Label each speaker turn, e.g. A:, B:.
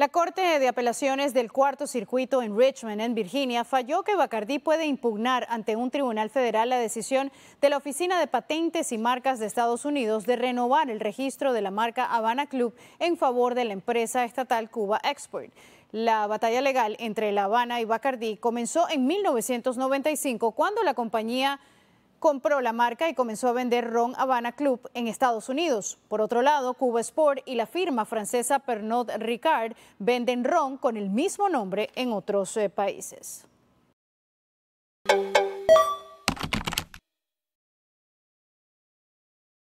A: La Corte de Apelaciones del Cuarto Circuito en Richmond, en Virginia, falló que Bacardí puede impugnar ante un tribunal federal la decisión de la Oficina de Patentes y Marcas de Estados Unidos de renovar el registro de la marca Habana Club en favor de la empresa estatal Cuba Export. La batalla legal entre La Habana y Bacardí comenzó en 1995 cuando la compañía compró la marca y comenzó a vender Ron Habana Club en Estados Unidos. Por otro lado, Cuba Sport y la firma francesa Pernod Ricard venden Ron con el mismo nombre en otros eh, países.